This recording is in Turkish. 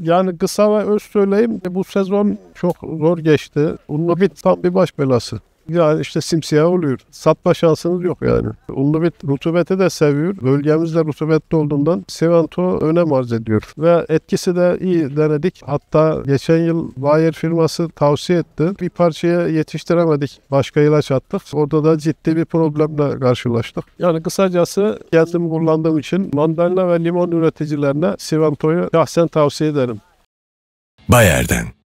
Yani kısa ve öz söyleyeyim bu sezon çok zor geçti. Ulubit tam bir baş belası ya işte simsiyah oluyor. Satma şansınız yok yani. Ulubit rutubeti de seviyor. Bölgemizde rutubetli olduğundan Sivanto önem arz ediyor. Ve etkisi de iyi denedik. Hatta geçen yıl Bayer firması tavsiye etti. Bir parçaya yetiştiremedik. Başka ilaç attık. Orada da ciddi bir problemle karşılaştık. Yani kısacası kendim kullandığım için mandalina ve limon üreticilerine Sivanto'yu şahsen tavsiye ederim. Bayer'den